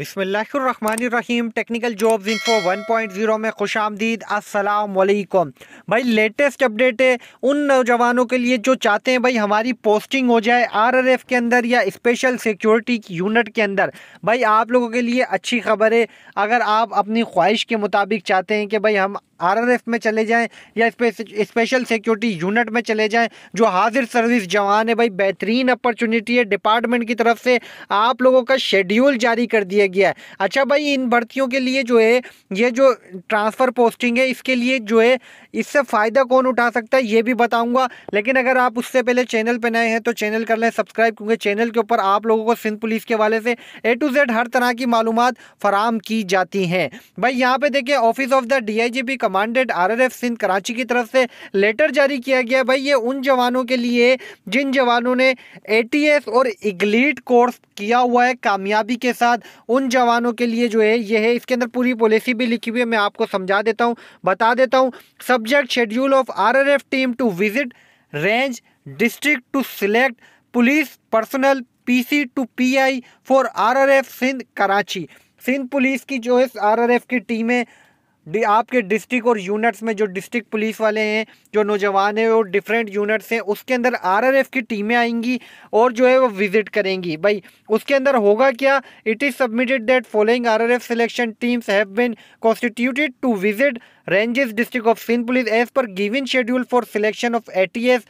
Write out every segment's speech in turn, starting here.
बिसमीम technical jobs info 1.0 में खुश आमदीद असलकम भाई लेटेस्ट अपडेट है उन नौजवानों के लिए जो चाहते हैं भाई हमारी पोस्टिंग हो जाए आरआरएफ के अंदर या स्पेशल सिक्योरिटी यूनिट के अंदर भाई आप लोगों के लिए अच्छी खबर है अगर आप अपनी ख्वाहिश के मुताबिक चाहते हैं कि भाई हम आरआरएफ में चले जाएं या स्पेशल सिक्योरिटी यूनिट में चले जाएं जो हाजिर सर्विस जवान है भाई बेहतरीन अपॉर्चुनिटी है डिपार्टमेंट की तरफ से आप लोगों का शेड्यूल जारी कर दिया गया है अच्छा भाई इन भर्तियों के लिए जो है ये जो ट्रांसफ़र पोस्टिंग है इसके लिए जो है इससे फ़ायदा कौन उठा सकता है ये भी बताऊँगा लेकिन अगर आप उससे पहले चैनल पर नए हैं तो चैनल कर लें सब्सक्राइब क्योंकि चैनल के ऊपर आप लोगों को सिंध पुलिस के वाले से ए टू जेड हर तरह की मालूम फराम की जाती हैं भाई यहाँ पर देखें office of the D I commandant RRF Sindh Karachi की तरफ से लेटर जारी किया गया भाई ये उन जवानों के लिए जिन जवानों ने एटीएस और इग्लीट कोर्स किया हुआ है कामयाबी के साथ उन जवानों के लिए जो है ये है इसके अंदर पूरी पॉलिसी भी लिखी हुई है मैं आपको समझा देता हूँ बता देता हूँ subject schedule of RRF team to visit range district to select police personal PC to PI for RRF Sindh Karachi Sindh police की जो है आरआरएफ की टीमें आपके डिस्ट्रिक्ट और यूनिट्स में जो डिस्ट्रिक्ट पुलिस वाले हैं जो नौजवान हैं और डिफरेंट यूनिट्स हैं उसके अंदर आरआरएफ की टीमें आएंगी और जो है वो विजिट करेंगी भाई उसके अंदर होगा क्या it is submitted that following RRF selection teams have been constituted to visit ranges district of Sindh police as per given schedule for selection of A T S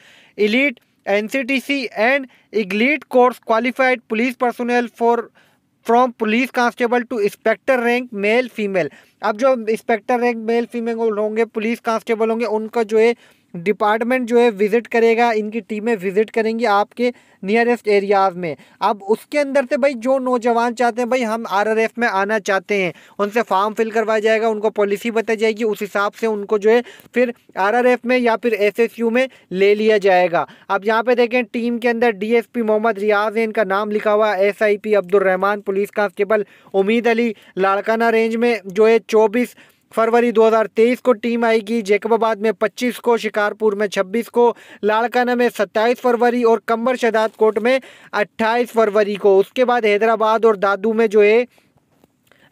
and elite course qualified police personnel for from police constable to inspector rank male female अब जो inspector rank male female होंगे police constable होंगे उनका जो है department जो है visit करेगा इनकी टीमें विज़िट करेंगी आपके नियरेस्ट एरियाज़ में अब उसके अंदर से भाई जो नौजवान चाहते हैं भाई हम आरआरएफ में आना चाहते हैं उनसे फॉर्म फिल करवाया जाएगा उनको पॉलिसी बताई जाएगी उस हिसाब से उनको जो है फिर आरआरएफ में या फिर एसएसयू में ले लिया जाएगा अब यहाँ पे देखें टीम के अंदर डीएसपी मोहम्मद रियाज है इनका नाम लिखा हुआ S I P Abdulrahman police constable Umeed Ali Larkana range में जो है चौबीस फरवरी 2023 को टीम आएगी जैकबाबाद में 25 को शिकारपुर में 26 को लाड़काना में 27 फरवरी और कंबर शदात कोट में 28 फरवरी को उसके बाद हैदराबाद और दादू में जो है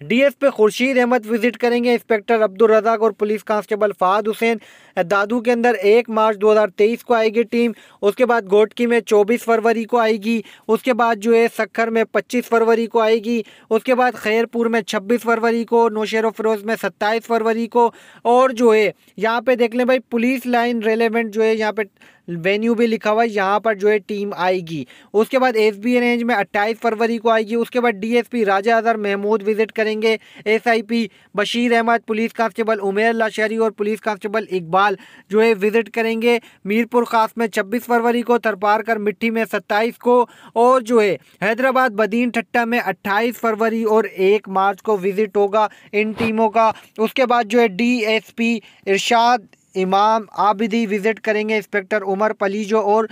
डीएफ पे खुर्शीद अहमद विजिट करेंगे इंस्पेक्टर अब्दुल रजाक और पुलिस कांस्टेबल फ़ाद हुसैन दादू के अंदर एक मार्च 2023 को आएगी टीम उसके बाद गोटकी में 24 फरवरी को आएगी उसके बाद जो है सखर में 25 फरवरी को आएगी उसके बाद खैरपुर में 26 फरवरी को नौशेर फरोज में 27 फरवरी को और जो है यहाँ पे देख लें भाई पुलिस लाइन रेलिवेंट जो है यहाँ पे वेन्यू भी लिखा हुआ है यहाँ पर जो है टीम आएगी उसके बाद एस रेंज में अट्ठाईस फरवरी को आएगी उसके बाद डीएसपी राजा अजहर महमूद विजिट करेंगे SIP Bashir Ahmed police constable Umer Lashari और पुलिस कांस्टेबल इकबाल जो है विजिट करेंगे मीरपुर खास में छब्बीस फरवरी को थरपारकर मिट्टी में सत्ताईस को और जो है हैदराबाद बदीन ठट्टा में अट्ठाईस फरवरी और एक मार्च को विजिट होगा इन टीमों का उसके बाद जो है डी इरशाद इमाम आबिदी विज़िट करेंगे इंस्पेक्टर उमर पलीजो और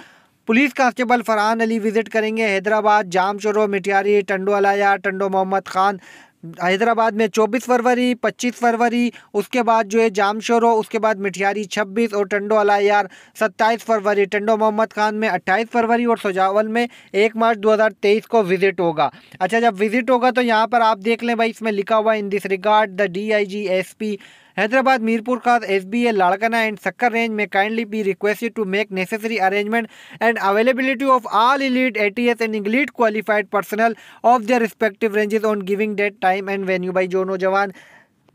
police constable Farhan Ali visit करेंगे हैदराबाद जाम चोरो मिटियारी टंडो अलाया टंडो मोहम्मद खान हैदराबाद में 24 फरवरी 25 फरवरी उसके बाद जो है जाम शोरो उसके बाद मिठियारी 26 और टंडो अलायार सत्ताईस फरवरी टंडो मोहम्मद खान में 28 फरवरी और सजावल में 1 मार्च 2023 को विज़िट होगा अच्छा जब विज़िट होगा तो यहाँ पर आप देख लें भाई इसमें लिखा हुआ in this regard the D I G S P Hyderabad Mirpur का S B A Larkana and Sukkur range में kindly be requested to make necessary arrangement and availability of all elite A T S and elite qualified personnel of their respective ranges on giving date time and venue by जो नौजवान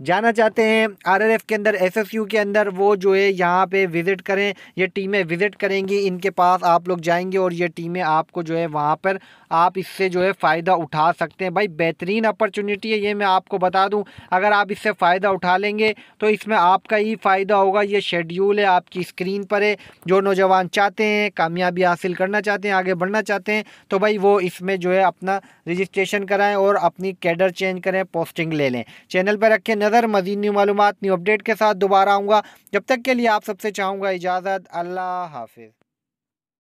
जाना चाहते हैं RRF के अंदर SSU के अंदर वो जो है यहाँ पे विज़िट करें ये टीमें विज़िट करेंगी इनके पास आप लोग जाएंगे और ये टीमें आपको जो है वहाँ पर आप इससे जो है फ़ायदा उठा सकते हैं भाई बेहतरीन अपॉर्चुनिटी है ये मैं आपको बता दूँ अगर आप इससे फ़ायदा उठा लेंगे तो इसमें आपका ही फ़ायदा होगा ये शेड्यूल है आपकी स्क्रीन पर है जो नौजवान चाहते हैं कामयाबी हासिल करना चाहते हैं आगे बढ़ना चाहते हैं तो भाई वो इसमें जो है अपना रजिस्ट्रेशन कराएँ और अपनी कैडर चेंज करें पोस्टिंग ले लें चैनल पर रखें नजर कदर मजीद न्यू मालूम न्यू अपडेट के साथ दोबारा आऊँगा जब तक के लिए आप सबसे चाहूँगा इजाज़त अल्लाह हाफिज़